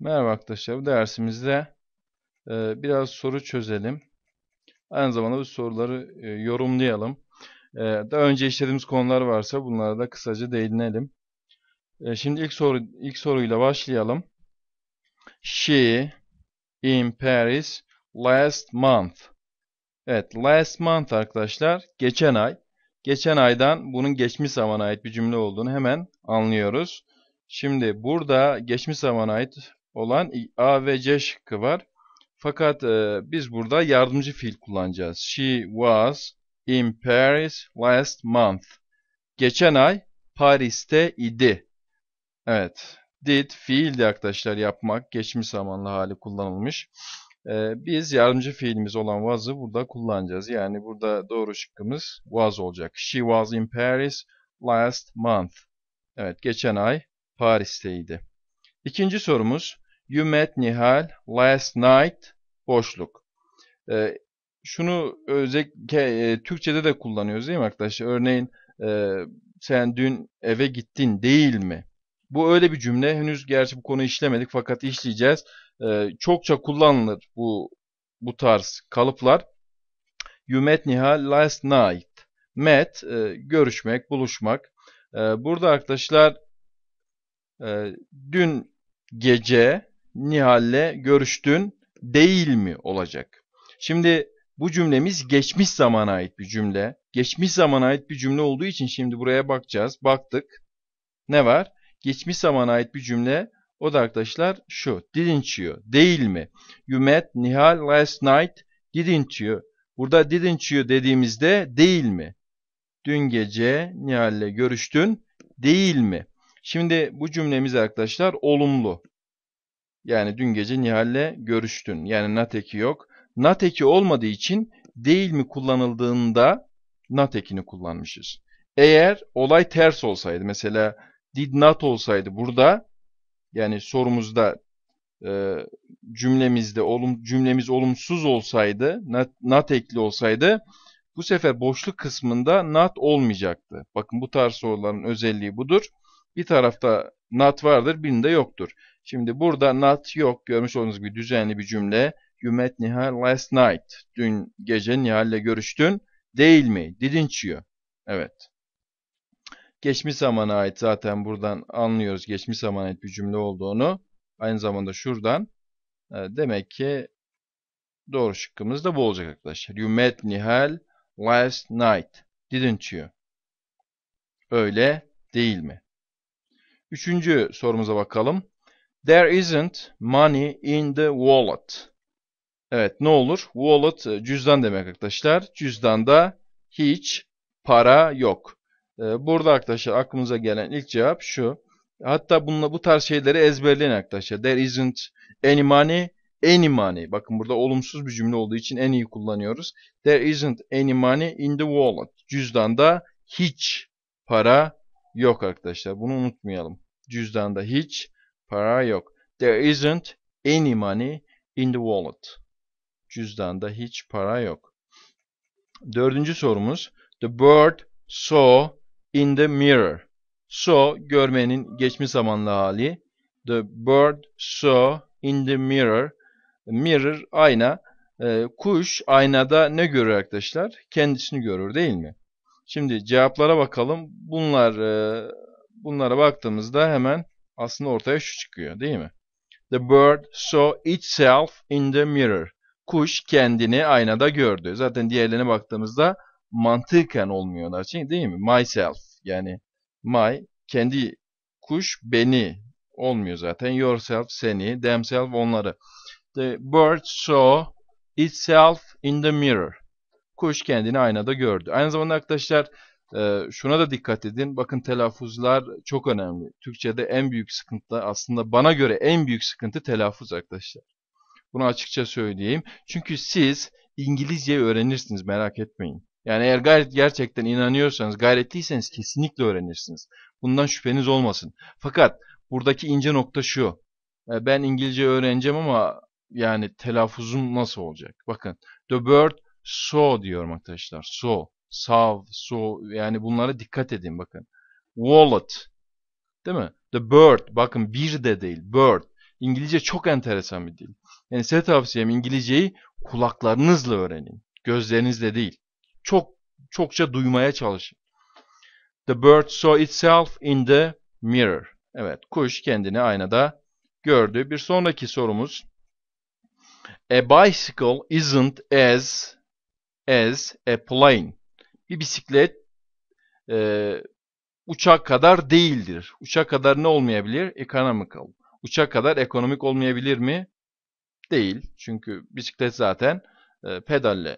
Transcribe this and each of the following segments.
Merhaba arkadaşlar. Bu dersimizde e, biraz soru çözelim. Aynı zamanda bu soruları e, yorumlayalım. E, daha önce işlediğimiz konular varsa bunlara da kısaca değinelim. E, şimdi ilk soru ilk soruyla başlayalım. She in Paris last month. Evet, last month arkadaşlar geçen ay. Geçen aydan bunun geçmiş zamana ait bir cümle olduğunu hemen anlıyoruz. Şimdi burada geçmiş zamana ait olan A ve C şıkkı var. Fakat e, biz burada yardımcı fiil kullanacağız. She was in Paris last month. Geçen ay Paris'te idi. Evet. Did fiildi arkadaşlar yapmak. Geçmiş zamanlı hali kullanılmış. Ee, biz yardımcı fiilimiz olan was'ı burada kullanacağız. Yani burada doğru şıkkımız was olacak. She was in Paris last month. Evet geçen ay Paris'teydi. İkinci sorumuz. You met Nihal last night. Boşluk. E, şunu özellikle e, Türkçe'de de kullanıyoruz değil mi arkadaşlar? Örneğin e, sen dün eve gittin değil mi? Bu öyle bir cümle. Henüz gerçi bu konu işlemedik fakat işleyeceğiz. E, çokça kullanılır bu bu tarz kalıplar. You met Nihal last night. Met, e, görüşmek, buluşmak. E, burada arkadaşlar e, dün gece Nihal'le görüştün değil mi olacak. Şimdi bu cümlemiz geçmiş zamana ait bir cümle. Geçmiş zamana ait bir cümle olduğu için şimdi buraya bakacağız. Baktık. Ne var? Geçmiş zamana ait bir cümle. O da arkadaşlar şu. Didn't you? Değil mi? You met Nihal last night. Didn't you? Burada didn't you dediğimizde değil mi? Dün gece Nihal'le görüştün değil mi? Şimdi bu cümlemiz arkadaşlar olumlu. Yani dün gece Nihal'le görüştün. Yani nateki yok. Nateki olmadığı için değil mi kullanıldığında natekini kullanmışız. Eğer olay ters olsaydı mesela did not olsaydı burada yani sorumuzda e, cümlemizde olum, cümlemiz olumsuz olsaydı not, not ekli olsaydı bu sefer boşluk kısmında not olmayacaktı. Bakın bu tarz soruların özelliği budur. Bir tarafta not vardır birinde yoktur. Şimdi burada not yok. Görmüş olduğunuz gibi düzenli bir cümle. You met Nihal last night. Dün gece Nihal'le görüştün. Değil mi? Didn't you? Evet. Geçmiş zamana ait zaten buradan anlıyoruz. Geçmiş zamana ait bir cümle olduğunu. Aynı zamanda şuradan. E, demek ki doğru şıkkımız da bu olacak arkadaşlar. You met Nihal last night. Didn't you? Öyle değil mi? Üçüncü sorumuza bakalım. There isn't money in the wallet. Evet ne olur? Wallet e, cüzdan demek arkadaşlar. Cüzdanda hiç para yok. E, burada arkadaşlar aklımıza gelen ilk cevap şu. Hatta bununla bu tarz şeyleri ezberleyin arkadaşlar. There isn't any money, any money. Bakın burada olumsuz bir cümle olduğu için en iyi kullanıyoruz. There isn't any money in the wallet. Cüzdanda hiç para yok arkadaşlar. Bunu unutmayalım. Cüzdanda hiç Para yok. There isn't any money in the wallet. Cüzdanda hiç para yok. Dördüncü sorumuz. The bird saw in the mirror. Saw görmenin geçmiş zamanlı hali. The bird saw in the mirror. Mirror ayna. E, kuş aynada ne görür arkadaşlar? Kendisini görür değil mi? Şimdi cevaplara bakalım. Bunlar e, bunlara baktığımızda hemen aslında ortaya şu çıkıyor değil mi? The bird saw itself in the mirror. Kuş kendini aynada gördü. Zaten diğerlerine baktığımızda mantıken olmuyorlar. değil mi? Myself yani my kendi kuş beni olmuyor zaten. Yourself seni, themself onları. The bird saw itself in the mirror. Kuş kendini aynada gördü. Aynı zamanda arkadaşlar e, şuna da dikkat edin. Bakın telaffuzlar çok önemli. Türkçe'de en büyük sıkıntı aslında bana göre en büyük sıkıntı telaffuz arkadaşlar. Bunu açıkça söyleyeyim. Çünkü siz İngilizce öğrenirsiniz merak etmeyin. Yani eğer gayret gerçekten inanıyorsanız, gayretliyseniz kesinlikle öğrenirsiniz. Bundan şüpheniz olmasın. Fakat buradaki ince nokta şu. Ben İngilizce öğreneceğim ama yani telaffuzum nasıl olacak? Bakın the bird saw diyorum arkadaşlar. Saw sav, so yani bunlara dikkat edin bakın. Wallet değil mi? The bird bakın bir de değil bird. İngilizce çok enteresan bir dil. Yani size tavsiyem İngilizceyi kulaklarınızla öğrenin. Gözlerinizle değil. Çok çokça duymaya çalışın. The bird saw itself in the mirror. Evet, kuş kendini aynada gördü. Bir sonraki sorumuz. A bicycle isn't as as a plane bir bisiklet e, uçak kadar değildir. Uçak kadar ne olmayabilir? Ekonomik. Uçak kadar ekonomik olmayabilir mi? Değil. Çünkü bisiklet zaten e, pedalle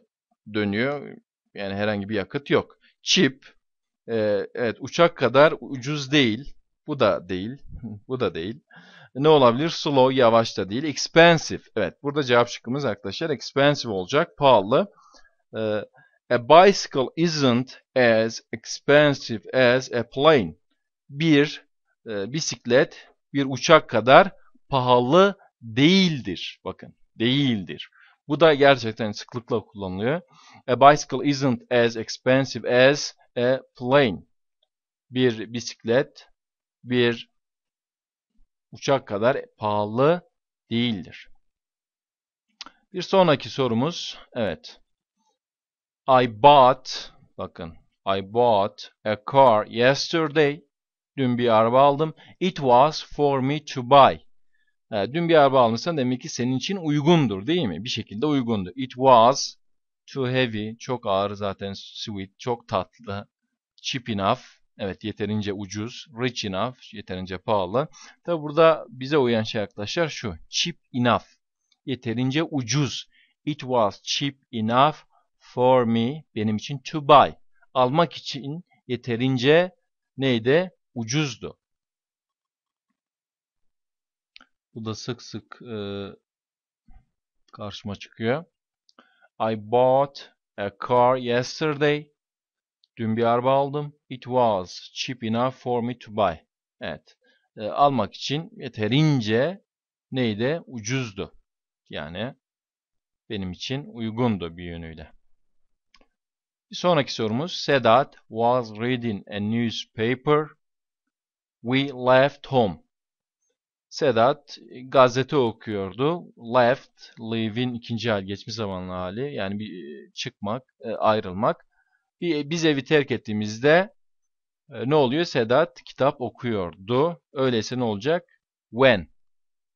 dönüyor. Yani herhangi bir yakıt yok. Çip. E, evet uçak kadar ucuz değil. Bu da değil. Bu da değil. Ne olabilir? Slow, yavaş da değil. Expensive. Evet burada cevap şıkkımız arkadaşlar expensive olacak. Pahalı. Pahalı e, A bicycle isn't as expensive as a plane. Bir e, bisiklet bir uçak kadar pahalı değildir. Bakın değildir. Bu da gerçekten sıklıkla kullanılıyor. A bicycle isn't as expensive as a plane. Bir bisiklet bir uçak kadar pahalı değildir. Bir sonraki sorumuz evet. I bought bakın I bought a car yesterday. Dün bir araba aldım. It was for me to buy. Ee, dün bir araba almışsan demek ki senin için uygundur değil mi? Bir şekilde uygundu. It was too heavy. Çok ağır zaten sweet. Çok tatlı. Cheap enough. Evet yeterince ucuz. Rich enough. Yeterince pahalı. Tabi burada bize uyan şey arkadaşlar şu. Cheap enough. Yeterince ucuz. It was cheap enough for me benim için to buy almak için yeterince neydi? Ucuzdu. Bu da sık sık e, karşıma çıkıyor. I bought a car yesterday. Dün bir araba aldım. It was cheap enough for me to buy. Evet. E, almak için yeterince neydi? Ucuzdu. Yani benim için uygundu bir yönüyle. Bir sonraki sorumuz Sedat was reading a newspaper. We left home. Sedat gazete okuyordu. Left, leaving ikinci hal, geçmiş zamanlı hali. Yani bir e, çıkmak, e, ayrılmak. E, biz evi terk ettiğimizde ne oluyor? Sedat kitap okuyordu. Öyleyse ne olacak? When.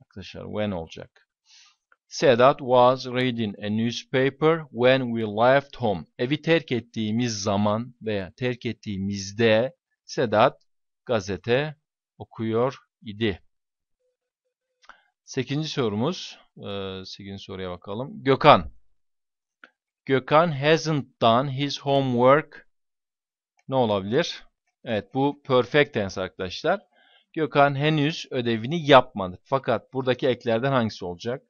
Arkadaşlar when olacak. Sedat was reading a newspaper when we left home. Evi terk ettiğimiz zaman veya terk ettiğimizde Sedat gazete okuyor idi. Sekinci sorumuz. E, Sekinci soruya bakalım. Gökhan. Gökhan hasn't done his homework. Ne olabilir? Evet bu perfect tense arkadaşlar. Gökhan henüz ödevini yapmadı. Fakat buradaki eklerden hangisi olacak?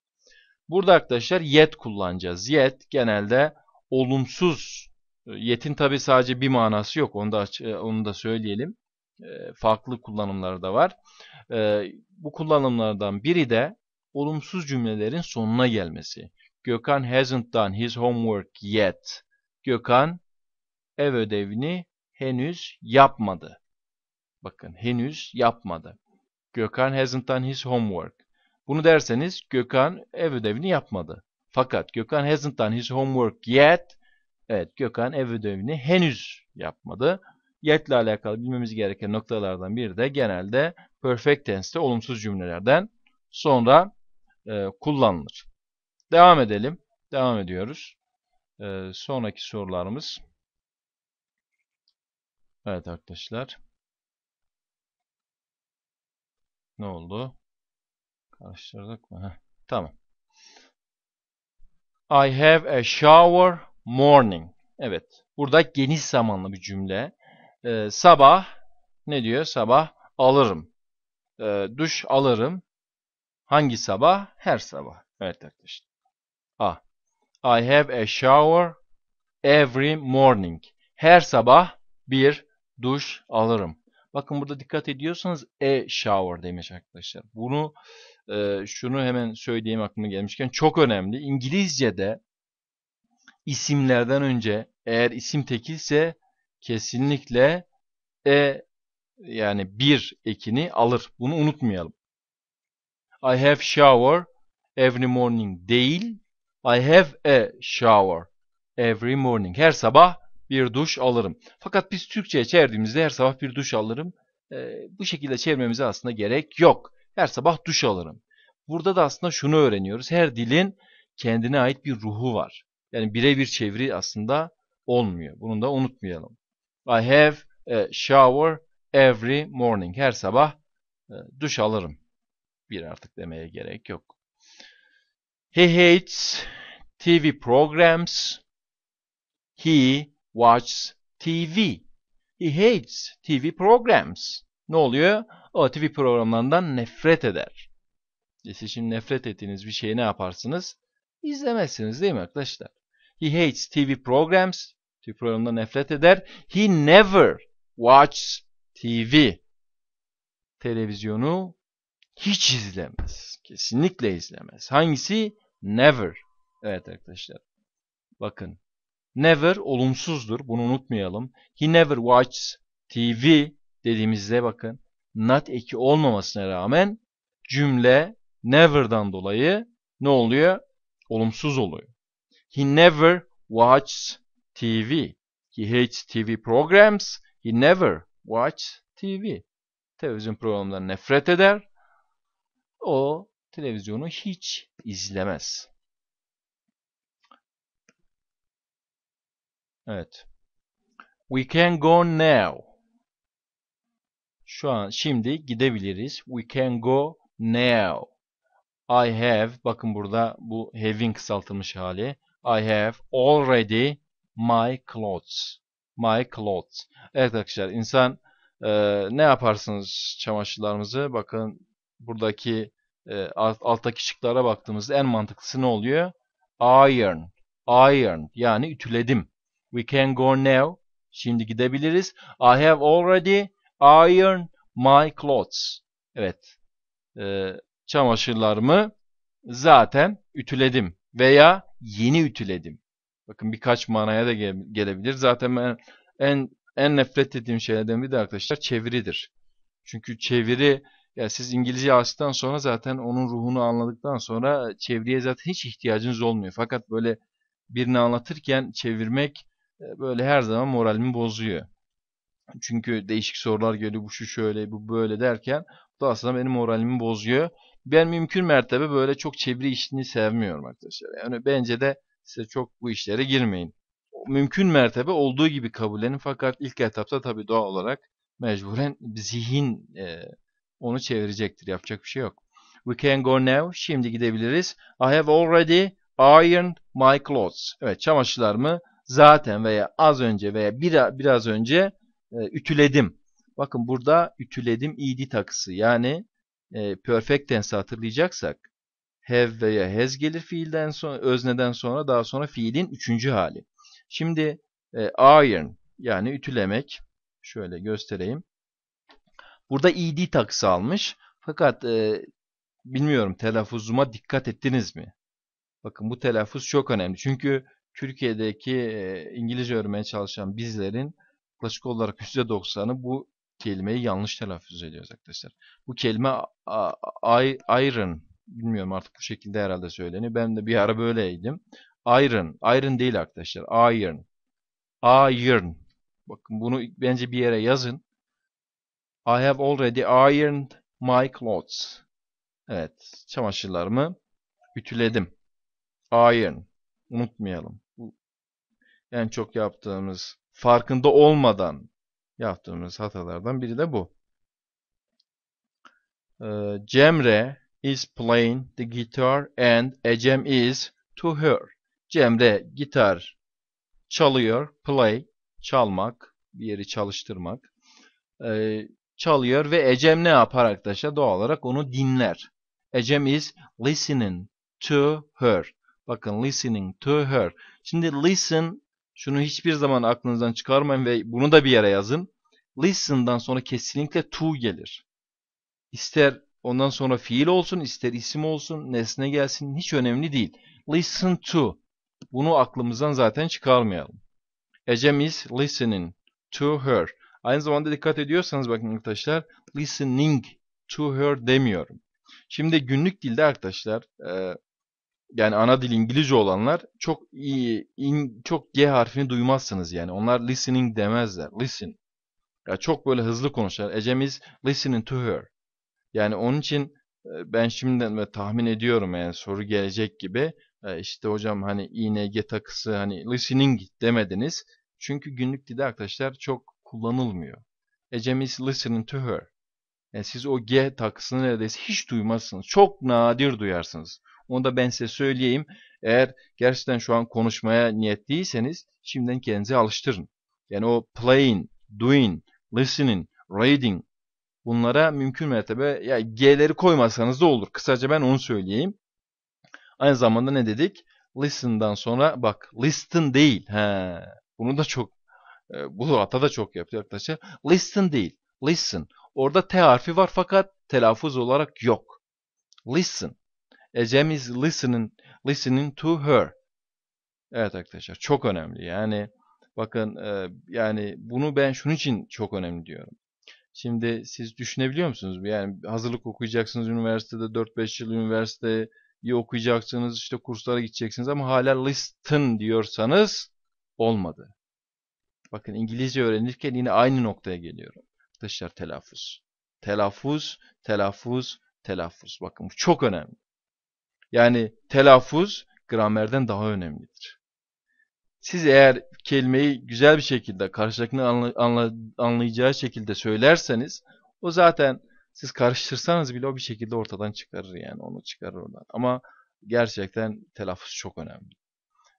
Burada arkadaşlar yet kullanacağız. Yet genelde olumsuz. E, yetin tabi sadece bir manası yok. Onu da, e, onu da söyleyelim. E, farklı kullanımları da var. Bu kullanımlardan biri de olumsuz cümlelerin sonuna gelmesi. Gökhan hasn't done his homework yet. Gökhan ev ödevini henüz yapmadı. Bakın henüz yapmadı. Gökhan hasn't done his homework. Bunu derseniz Gökhan ev ödevini yapmadı. Fakat Gökhan hasn't done his homework yet. Evet Gökhan ev ödevini henüz yapmadı. Yet'le alakalı bilmemiz gereken noktalardan biri de genelde perfect tense'te olumsuz cümlelerden sonra e, kullanılır. Devam edelim. Devam ediyoruz. E, sonraki sorularımız. Evet arkadaşlar. Ne oldu? Karıştırdık mı? Heh. Tamam. I have a shower morning. Evet. Burada geniş zamanlı bir cümle. Ee, sabah ne diyor? Sabah alırım. Ee, duş alırım. Hangi sabah? Her sabah. Evet arkadaşlar. A. I have a shower every morning. Her sabah bir duş alırım. Bakın burada dikkat ediyorsanız a e shower demiş arkadaşlar. Bunu e, şunu hemen söyleyeyim aklıma gelmişken çok önemli. İngilizce'de isimlerden önce eğer isim tekilse kesinlikle e yani bir ekini alır. Bunu unutmayalım. I have shower every morning değil. I have a shower every morning. Her sabah bir duş alırım. Fakat biz Türkçe'ye çevirdiğimizde her sabah bir duş alırım. E, bu şekilde çevirmemize aslında gerek yok. Her sabah duş alırım. Burada da aslında şunu öğreniyoruz. Her dilin kendine ait bir ruhu var. Yani birebir çeviri aslında olmuyor. Bunu da unutmayalım. I have a shower every morning. Her sabah e, duş alırım. Bir artık demeye gerek yok. He hates TV programs. He watches TV. He hates TV programs. Ne oluyor? o TV programlarından nefret eder. E siz şimdi nefret ettiğiniz bir şeyi ne yaparsınız? İzlemezsiniz değil mi arkadaşlar? He hates TV programs. TV programlarından nefret eder. He never watches TV. Televizyonu hiç izlemez. Kesinlikle izlemez. Hangisi? Never. Evet arkadaşlar. Bakın. Never olumsuzdur. Bunu unutmayalım. He never watches TV dediğimizde bakın not eki olmamasına rağmen cümle never'dan dolayı ne oluyor? Olumsuz oluyor. He never watches TV. He hates TV programs. He never watches TV. Televizyon programlarından nefret eder. O televizyonu hiç izlemez. Evet. We can go now. Şu an şimdi gidebiliriz. We can go now. I have bakın burada bu have'in kısaltılmış hali. I have already my clothes. My clothes. Evet arkadaşlar insan e, ne yaparsınız çamaşırlarımızı? Bakın buradaki e, alt, alttaki şıklara baktığımızda en mantıklısı ne oluyor? Iron. Iron yani ütüledim. We can go now. Şimdi gidebiliriz. I have already iron my clothes. Evet. E, çamaşırlarımı zaten ütüledim veya yeni ütüledim. Bakın birkaç manaya da gele gelebilir. Zaten ben en en nefret ettiğim şeylerden biri de arkadaşlar çeviridir. Çünkü çeviri ya siz İngilizce açtıktan sonra zaten onun ruhunu anladıktan sonra çeviriye zaten hiç ihtiyacınız olmuyor. Fakat böyle birini anlatırken çevirmek e, böyle her zaman moralimi bozuyor. Çünkü değişik sorular geliyor. Bu şu şöyle, bu böyle derken bu da aslında benim moralimi bozuyor. Ben mümkün mertebe böyle çok çeviri işini sevmiyorum arkadaşlar. Yani bence de size çok bu işlere girmeyin. Mümkün mertebe olduğu gibi kabullenin. Fakat ilk etapta tabii doğal olarak mecburen zihin e, onu çevirecektir. Yapacak bir şey yok. We can go now. Şimdi gidebiliriz. I have already ironed my clothes. Evet çamaşırlarımı zaten veya az önce veya bir, biraz önce e, ütüledim. Bakın burada ütüledim id takısı yani e, perfect tense hatırlayacaksak have veya has gelir fiilden sonra özneden sonra daha sonra fiilin üçüncü hali. Şimdi e, iron yani ütülemek şöyle göstereyim. Burada id takısı almış. Fakat e, bilmiyorum telaffuzuma dikkat ettiniz mi? Bakın bu telaffuz çok önemli. Çünkü Türkiye'deki e, İngilizce öğrenmeye çalışan bizlerin yaklaşık olarak %90'ı bu kelimeyi yanlış telaffuz ediyoruz arkadaşlar. Bu kelime iron bilmiyorum artık bu şekilde herhalde söyleniyor. Ben de bir ara böyleydim. Iron. Iron değil arkadaşlar. Iron. Iron. Bakın bunu bence bir yere yazın. I have already ironed my clothes. Evet. Çamaşırlarımı ütüledim. Iron. Unutmayalım. Bu en çok yaptığımız farkında olmadan yaptığımız hatalardan biri de bu. Ee, Cemre is playing the guitar and Ecem is to her. Cemre gitar çalıyor, play çalmak, bir yeri çalıştırmak. Ee, çalıyor ve Ecem ne yapar arkadaşlar? Doğal olarak onu dinler. Ecem is listening to her. Bakın listening to her. Şimdi listen şunu hiçbir zaman aklınızdan çıkarmayın ve bunu da bir yere yazın. Listen'dan sonra kesinlikle to gelir. İster ondan sonra fiil olsun, ister isim olsun, nesne gelsin hiç önemli değil. Listen to. Bunu aklımızdan zaten çıkarmayalım. Ecem is listening to her. Aynı zamanda dikkat ediyorsanız bakın arkadaşlar listening to her demiyorum. Şimdi günlük dilde arkadaşlar yani ana dil İngilizce olanlar çok iyi in, çok G harfini duymazsınız yani. Onlar listening demezler. Listen. Ya yani çok böyle hızlı konuşar. Ecem listening to her. Yani onun için e, ben şimdiden ve tahmin ediyorum yani soru gelecek gibi e, işte hocam hani ING takısı hani listening demediniz. Çünkü günlük dilde arkadaşlar çok kullanılmıyor. Ecem listening to her. Yani siz o G takısını neredeyse hiç duymazsınız. Çok nadir duyarsınız. Onu da ben size söyleyeyim. Eğer gerçekten şu an konuşmaya niyetliyseniz şimdiden kendinizi alıştırın. Yani o playing, doing, listening, reading bunlara mümkün mertebe ya G'leri koymasanız da olur. Kısaca ben onu söyleyeyim. Aynı zamanda ne dedik? Listen'dan sonra bak listen değil. He. Bunu da çok e, bu hata da çok yaptı arkadaşlar. Listen değil. Listen. Orada T harfi var fakat telaffuz olarak yok. Listen. Ecem is listening, listening to her. Evet arkadaşlar çok önemli. Yani bakın e, yani bunu ben şunun için çok önemli diyorum. Şimdi siz düşünebiliyor musunuz? Yani hazırlık okuyacaksınız üniversitede 4-5 yıl üniversiteyi okuyacaksınız işte kurslara gideceksiniz ama hala listen diyorsanız olmadı. Bakın İngilizce öğrenirken yine aynı noktaya geliyorum. Arkadaşlar telaffuz. Telaffuz, telaffuz, telaffuz. Bakın bu çok önemli. Yani telaffuz gramerden daha önemlidir. Siz eğer kelimeyi güzel bir şekilde karşıdakini anla, anla, anlayacağı şekilde söylerseniz o zaten siz karıştırsanız bile o bir şekilde ortadan çıkarır yani onu çıkarır oradan. Ama gerçekten telaffuz çok önemli.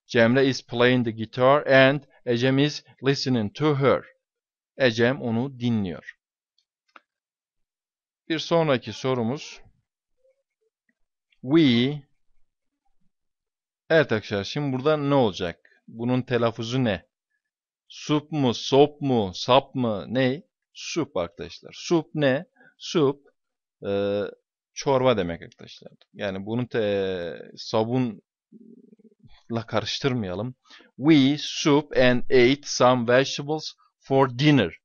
Cemre is playing the guitar and Ecem is listening to her. Ecem onu dinliyor. Bir sonraki sorumuz. We Evet arkadaşlar şimdi burada ne olacak? Bunun telaffuzu ne? Sup mu, sop mu, sap mı, ne? Sup arkadaşlar. Sup ne? Sup e, çorba demek arkadaşlar. Yani bunu te, sabunla karıştırmayalım. We soup and ate some vegetables for dinner.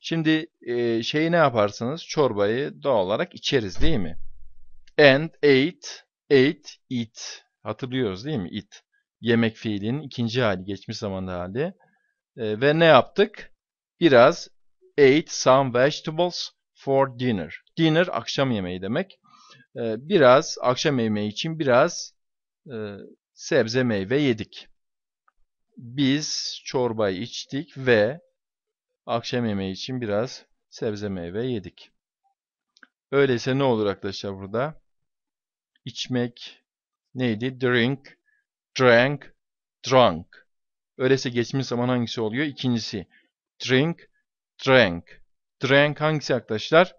Şimdi e, şeyi ne yaparsanız çorbayı doğal olarak içeriz değil mi? And ate, ate, eat Hatırlıyoruz değil mi? It. Yemek fiilinin ikinci hali, geçmiş zamanda hali. E, ve ne yaptık? Biraz ate some vegetables for dinner. Dinner akşam yemeği demek. E, biraz akşam yemeği için biraz e, sebze meyve yedik. Biz çorbayı içtik ve akşam yemeği için biraz sebze meyve yedik. Öyleyse ne olur arkadaşlar burada? İçmek, neydi? Drink, drank, drunk. Öyleyse geçmiş zaman hangisi oluyor? İkincisi. Drink, drank. Drank hangisi arkadaşlar?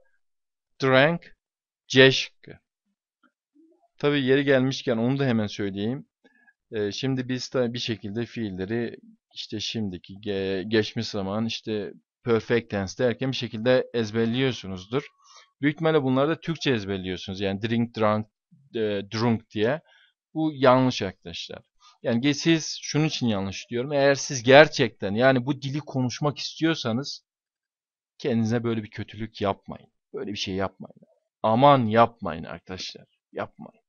Drank, ceşk. Tabi yeri gelmişken onu da hemen söyleyeyim. Ee, şimdi biz tabi bir şekilde fiilleri işte şimdiki ge geçmiş zaman işte perfect tense derken bir şekilde ezberliyorsunuzdur. Büyük ihtimalle bunları da Türkçe ezberliyorsunuz. Yani drink, drunk, e, drunk diye. Bu yanlış arkadaşlar. Yani siz şunun için yanlış diyorum. Eğer siz gerçekten yani bu dili konuşmak istiyorsanız kendinize böyle bir kötülük yapmayın. Böyle bir şey yapmayın. Aman yapmayın arkadaşlar. Yapmayın.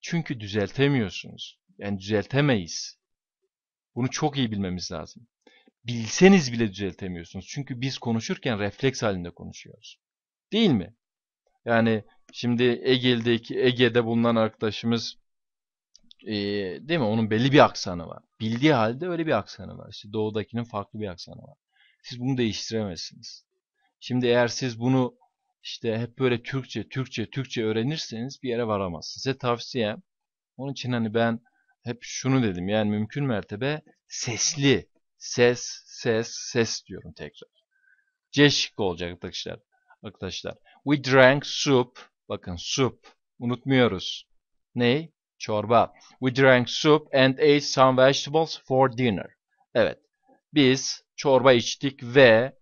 Çünkü düzeltemiyorsunuz. Yani düzeltemeyiz. Bunu çok iyi bilmemiz lazım. Bilseniz bile düzeltemiyorsunuz. Çünkü biz konuşurken refleks halinde konuşuyoruz. Değil mi? Yani Şimdi Ege'deki Ege'de bulunan arkadaşımız e, değil mi? Onun belli bir aksanı var. Bildiği halde öyle bir aksanı var. İşte doğudakinin farklı bir aksanı var. Siz bunu değiştiremezsiniz. Şimdi eğer siz bunu işte hep böyle Türkçe, Türkçe, Türkçe öğrenirseniz bir yere varamazsınız. Size tavsiyem. Onun için hani ben hep şunu dedim. Yani mümkün mertebe sesli, ses, ses, ses diyorum tekrar. C şıkkı olacak arkadaşlar. Arkadaşlar. We drank soup Bakın soup. Unutmuyoruz. Ney? Çorba. We drank soup and ate some vegetables for dinner. Evet. Biz çorba içtik ve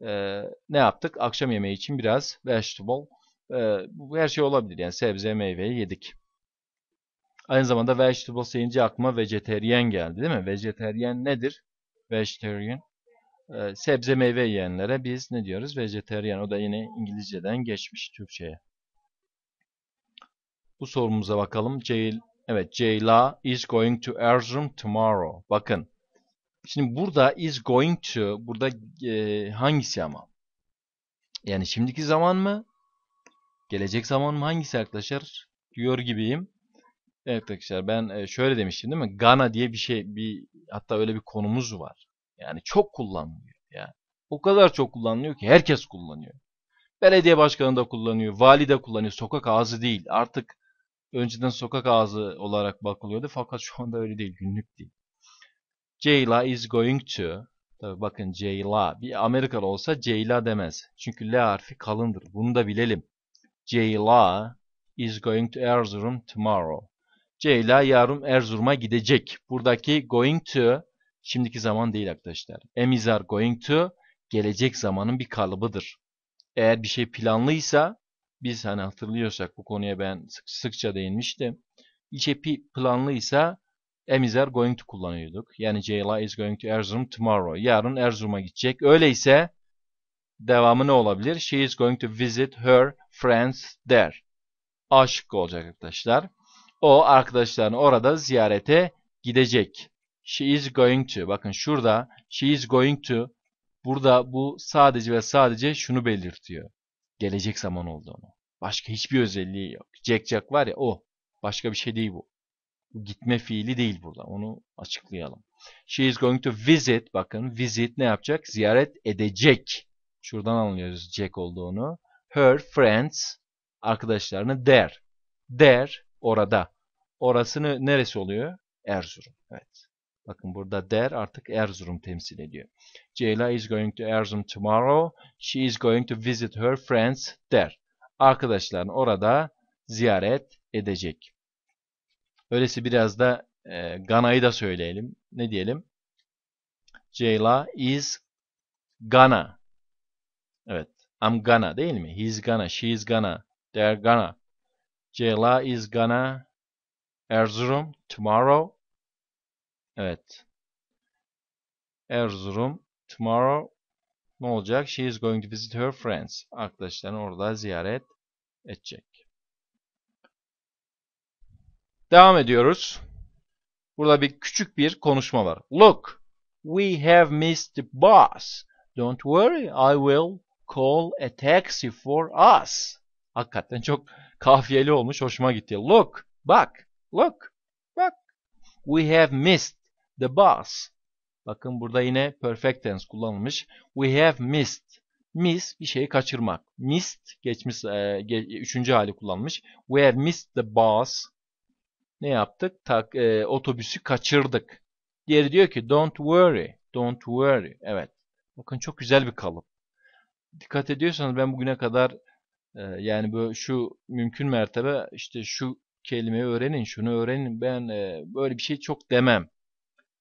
e, ne yaptık? Akşam yemeği için biraz vegetable. E, bu her şey olabilir. Yani sebze, meyve yedik. Aynı zamanda vegetable deyince aklıma vejeteryen geldi değil mi? Vejeteryen nedir? Vejeteryen. Ee, sebze meyve yiyenlere biz ne diyoruz? Vejeteryen. O da yine İngilizceden geçmiş Türkçe'ye. Bu sorumuza bakalım. Ceyl Evet, Ceyla is going to Erzurum tomorrow. Bakın. Şimdi burada is going to burada e, hangisi ama? Yani şimdiki zaman mı? Gelecek zaman mı? Hangisi arkadaşlar? Diyor gibiyim. Evet arkadaşlar ben e, şöyle demiştim değil mi? Gana diye bir şey bir hatta öyle bir konumuz var. Yani çok kullanılıyor. Ya, o kadar çok kullanılıyor ki herkes kullanıyor. Belediye başkanı da kullanıyor, vali de kullanıyor. Sokak ağzı değil. Artık önceden sokak ağzı olarak bakılıyordu fakat şu anda öyle değil günlük değil. Ceyla is going to Tabii bakın Ceyla bir Amerikalı olsa Ceyla demez. Çünkü L harfi kalındır. Bunu da bilelim. Ceyla is going to Erzurum tomorrow. Ceyla yarın Erzurum'a gidecek. Buradaki going to şimdiki zaman değil arkadaşlar. Am is are going to gelecek zamanın bir kalıbıdır. Eğer bir şey planlıysa biz hani hatırlıyorsak bu konuya ben sık, sıkça değinmiştim. İçepi planlıysa Emizer going to kullanıyorduk. Yani Ceyla is going to Erzurum tomorrow. Yarın Erzurum'a gidecek. Öyleyse devamı ne olabilir? She is going to visit her friends there. Aşık olacak arkadaşlar. O arkadaşlarını orada ziyarete gidecek. She is going to. Bakın şurada she is going to. Burada bu sadece ve sadece şunu belirtiyor gelecek zaman olduğunu. Başka hiçbir özelliği yok. Jack Jack var ya o. Başka bir şey değil bu. Bu gitme fiili değil burada. Onu açıklayalım. She is going to visit. Bakın visit ne yapacak? Ziyaret edecek. Şuradan anlıyoruz Jack olduğunu. Her friends arkadaşlarını der. Der orada. Orasını neresi oluyor? Erzurum. Evet. Bakın burada there artık Erzurum temsil ediyor. Ceyla is going to Erzurum tomorrow. She is going to visit her friends there. Arkadaşların orada ziyaret edecek. Öylesi biraz da e, Gana'yı da söyleyelim. Ne diyelim? Ceyla is gonna. Evet. I'm gonna değil mi? He's gonna, she's gonna, they're gonna. Ceyla is gonna Erzurum tomorrow. Evet. Erzurum tomorrow ne olacak? She is going to visit her friends. Arkadaşlarını orada ziyaret edecek. Devam ediyoruz. Burada bir küçük bir konuşma var. Look, we have missed the bus. Don't worry, I will call a taxi for us. Hakikaten çok kafiyeli olmuş, hoşuma gitti. Look, bak, look, bak. We have missed the bus. Bakın burada yine perfect tense kullanılmış. We have missed. Miss bir şeyi kaçırmak. Missed geçmiş e, ge, üçüncü hali kullanmış. We have missed the bus. Ne yaptık? Tak, e, otobüsü kaçırdık. Diğeri diyor ki don't worry. Don't worry. Evet. Bakın çok güzel bir kalıp. Dikkat ediyorsanız ben bugüne kadar e, yani böyle şu mümkün mertebe işte şu kelimeyi öğrenin, şunu öğrenin. Ben e, böyle bir şey çok demem.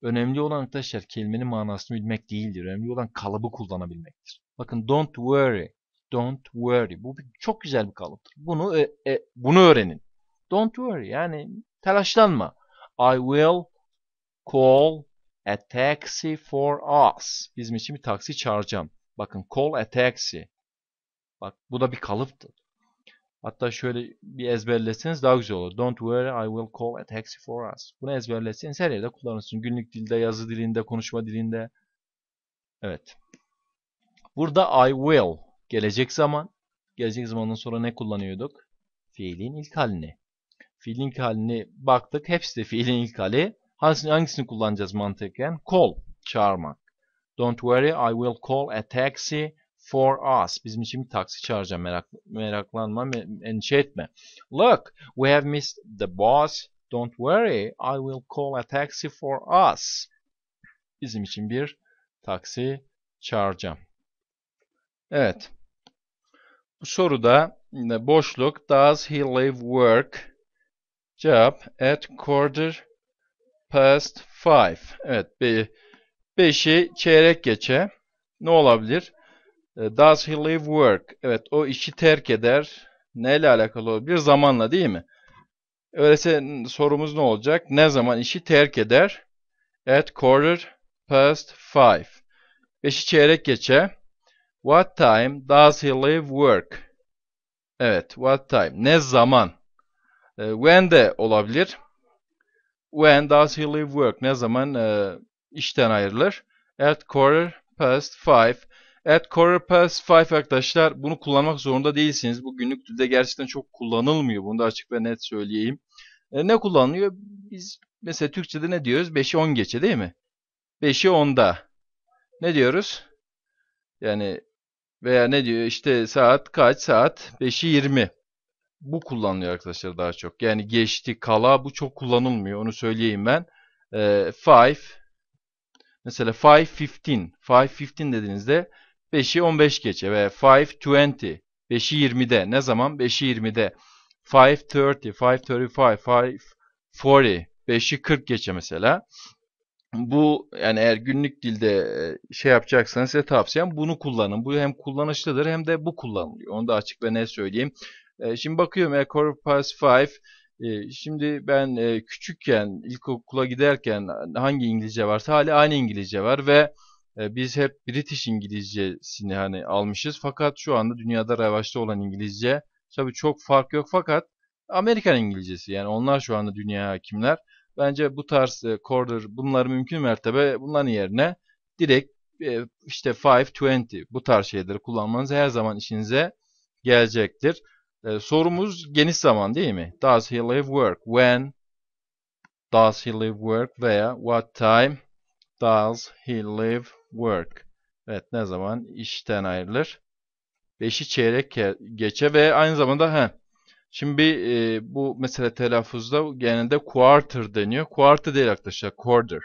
Önemli olan arkadaşlar kelimenin manasını bilmek değildir. Önemli olan kalıbı kullanabilmektir. Bakın don't worry. Don't worry. Bu bir, çok güzel bir kalıptır. Bunu e, e, bunu öğrenin. Don't worry. Yani telaşlanma. I will call a taxi for us. Bizim için bir taksi çağıracağım. Bakın call a taxi. Bak bu da bir kalıptır. Hatta şöyle bir ezberleseniz daha güzel olur. Don't worry I will call a taxi for us. Bunu ezberleseniz her yerde kullanırsın. Günlük dilde, yazı dilinde, konuşma dilinde. Evet. Burada I will. Gelecek zaman. Gelecek zamandan sonra ne kullanıyorduk? Fiilin ilk halini. Fiilin ilk halini baktık. Hepsi de fiilin ilk hali. Hangisini, hangisini kullanacağız mantıken? Call. Çağırmak. Don't worry I will call a taxi for us. Bizim için bir taksi çağıracağım. Merak, meraklanma, me endişe etme. Look, we have missed the bus. Don't worry, I will call a taxi for us. Bizim için bir taksi çağıracağım. Evet. Bu soruda e, boşluk does he leave work Cevap, at quarter past five. Evet, beşi çeyrek geçe ne olabilir? E, does he leave work? Evet o işi terk eder. Neyle alakalı olabilir? Zamanla değil mi? Öyleyse sorumuz ne olacak? Ne zaman işi terk eder? At quarter past five. Beşi çeyrek geçe. What time does he leave work? Evet, what time? Ne zaman? E, when de olabilir. When does he leave work? Ne zaman e, işten ayrılır? At quarter past five. Evet CorelPass 5 arkadaşlar bunu kullanmak zorunda değilsiniz. Bu günlük dilde gerçekten çok kullanılmıyor. Bunu da açık ve net söyleyeyim. E, ne kullanılıyor? Biz mesela Türkçe'de ne diyoruz? 5'i 10 geçe değil mi? 5'i 10'da. Ne diyoruz? Yani veya ne diyor İşte saat kaç saat 5'i 20 bu kullanılıyor arkadaşlar daha çok yani geçti kala bu çok kullanılmıyor onu söyleyeyim ben 5 ee, five, mesela 5.15 5.15 dediğinizde 5'i 15 geçe ve 5.20 5'i 20'de ne zaman? 5'i 20'de 5.30, 5.35, 5.40 5'i 40 geçe mesela. Bu yani eğer günlük dilde e, şey yapacaksanız size tavsiyem bunu kullanın. Bu hem kullanışlıdır hem de bu kullanılıyor. Onu da açık ve ne söyleyeyim. E, şimdi bakıyorum A e, quarter past five. Şimdi ben küçükken ilkokula giderken hangi İngilizce varsa hala aynı İngilizce var ve biz hep British İngilizcesini hani almışız. Fakat şu anda dünyada revaçta olan İngilizce tabi çok fark yok fakat Amerikan İngilizcesi yani onlar şu anda dünya hakimler. Bence bu tarz e, quarter bunlar mümkün mertebe bunların yerine direkt e, işte 5-20 bu tarz şeyleri kullanmanız her zaman işinize gelecektir. E, sorumuz geniş zaman değil mi? Does he live work? When? Does he live work? Veya what time? Does he leave work? Evet ne zaman işten ayrılır? 5'i çeyrek geçe ve aynı zamanda he. Şimdi e, bu mesela telaffuzda genelde quarter deniyor. Quarter değil arkadaşlar quarter.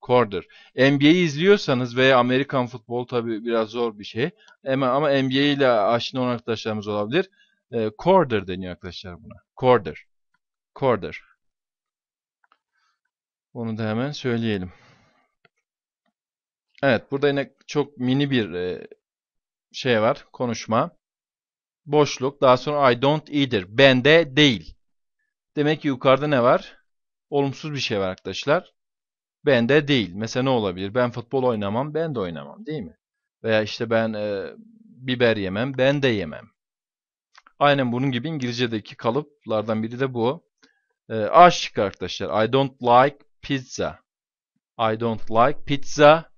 Quarter. NBA'yi izliyorsanız veya Amerikan futbol tabi biraz zor bir şey. Ama, ama NBA ile aşina olan arkadaşlarımız olabilir. E, quarter deniyor arkadaşlar buna. Quarter. Quarter. Onu da hemen söyleyelim. Evet burada yine çok mini bir e, şey var konuşma. Boşluk daha sonra I don't either. bende değil. Demek ki yukarıda ne var? Olumsuz bir şey var arkadaşlar. bende değil. Mesela ne olabilir? Ben futbol oynamam, ben de oynamam değil mi? Veya işte ben e, biber yemem, ben de yemem. Aynen bunun gibi İngilizce'deki kalıplardan biri de bu. E, A şıkkı arkadaşlar. I don't like pizza. I don't like pizza.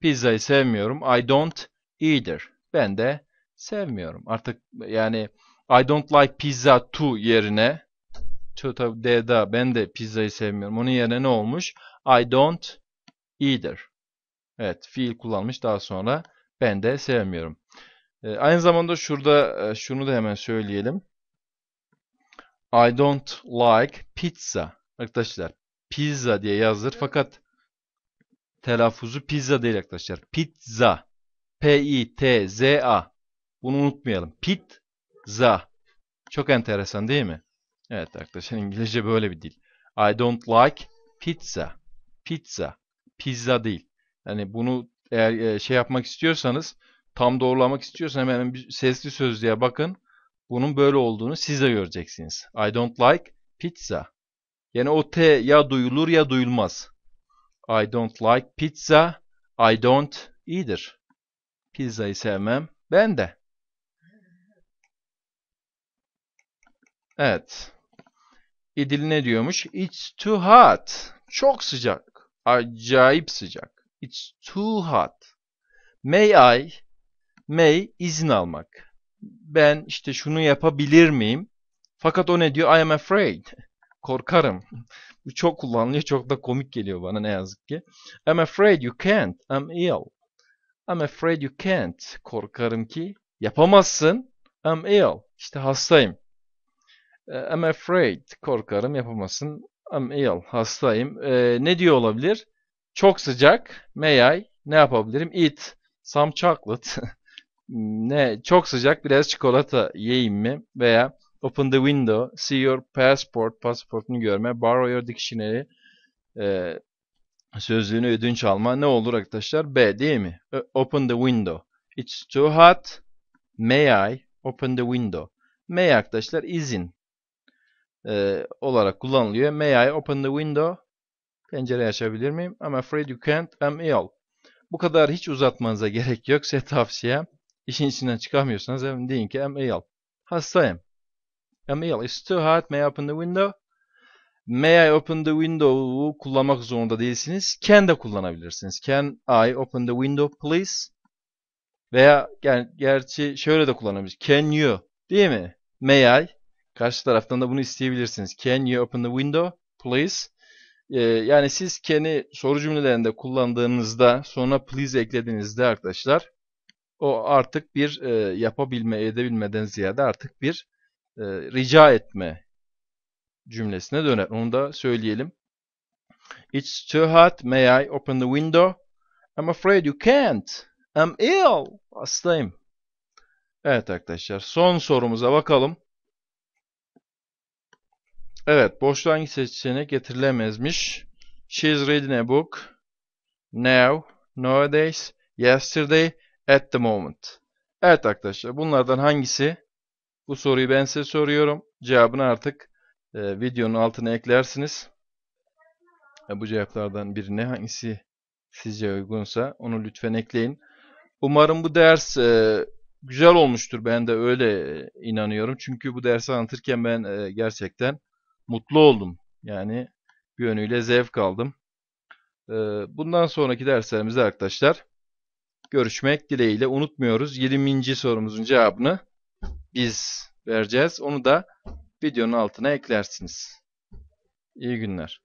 Pizzayı sevmiyorum. I don't either. Ben de sevmiyorum. Artık yani I don't like pizza too yerine to tabi D'da ben de pizzayı sevmiyorum. Onun yerine ne olmuş? I don't either. Evet fiil kullanmış daha sonra ben de sevmiyorum. E, aynı zamanda şurada e, şunu da hemen söyleyelim. I don't like pizza. Arkadaşlar pizza diye yazılır fakat telaffuzu pizza değil arkadaşlar. Pizza. P-I-T-Z-A. Bunu unutmayalım. Pizza. Çok enteresan değil mi? Evet arkadaşlar İngilizce böyle bir dil. I don't like pizza. Pizza. Pizza değil. Yani bunu eğer e, şey yapmak istiyorsanız tam doğrulamak istiyorsanız hemen bir sesli sözlüğe bakın. Bunun böyle olduğunu siz de göreceksiniz. I don't like pizza. Yani o T ya duyulur ya duyulmaz. I don't like pizza. I don't either. Pizzayı sevmem. Ben de. Evet. İdil ne diyormuş? It's too hot. Çok sıcak. Acayip sıcak. It's too hot. May I? May izin almak. Ben işte şunu yapabilir miyim? Fakat o ne diyor? I am afraid. Korkarım. Bu çok kullanılıyor. Çok da komik geliyor bana ne yazık ki. I'm afraid you can't. I'm ill. I'm afraid you can't. Korkarım ki yapamazsın. I'm ill. İşte hastayım. Ee, I'm afraid. Korkarım yapamazsın. I'm ill. Hastayım. Ee, ne diyor olabilir? Çok sıcak. May I? Ne yapabilirim? Eat some chocolate. ne? Çok sıcak. Biraz çikolata yiyeyim mi? Veya Open the window, see your passport, pasaportunu görme, borrow your dictionary, e, sözlüğünü ödünç alma. Ne olur arkadaşlar? B değil mi? E, open the window. It's too hot. May I? Open the window. May arkadaşlar izin e, olarak kullanılıyor. May I open the window? Pencere açabilir miyim? I'm afraid you can't. I'm ill. Bu kadar hiç uzatmanıza gerek yok. Size tavsiye. İşin içinden çıkamıyorsanız hemen deyin ki I'm ill. Hastayım. Mail is too hot? May I open the window? May I open the window'u kullanmak zorunda değilsiniz. Can de kullanabilirsiniz. Can I open the window please? Veya yani gerçi şöyle de kullanabilirsiniz. Can you? Değil mi? May I? Karşı taraftan da bunu isteyebilirsiniz. Can you open the window please? Ee, yani siz can'i soru cümlelerinde kullandığınızda sonra please eklediğinizde arkadaşlar o artık bir e, yapabilme edebilmeden ziyade artık bir e, rica etme cümlesine döner. Onu da söyleyelim. It's too hot. May I open the window? I'm afraid you can't. I'm ill. Hastayım. Evet arkadaşlar son sorumuza bakalım. Evet boşluğa hangi seçenek getirilemezmiş? She's reading a book. Now, nowadays, yesterday, at the moment. Evet arkadaşlar bunlardan hangisi bu soruyu ben size soruyorum. Cevabını artık e, videonun altına eklersiniz. E, bu cevaplardan birine hangisi sizce uygunsa onu lütfen ekleyin. Umarım bu ders e, güzel olmuştur. Ben de öyle e, inanıyorum. Çünkü bu dersi anlatırken ben e, gerçekten mutlu oldum. Yani bir yönüyle zevk aldım. E, bundan sonraki derslerimizde arkadaşlar görüşmek dileğiyle unutmuyoruz. 20. sorumuzun cevabını biz vereceğiz. Onu da videonun altına eklersiniz. İyi günler.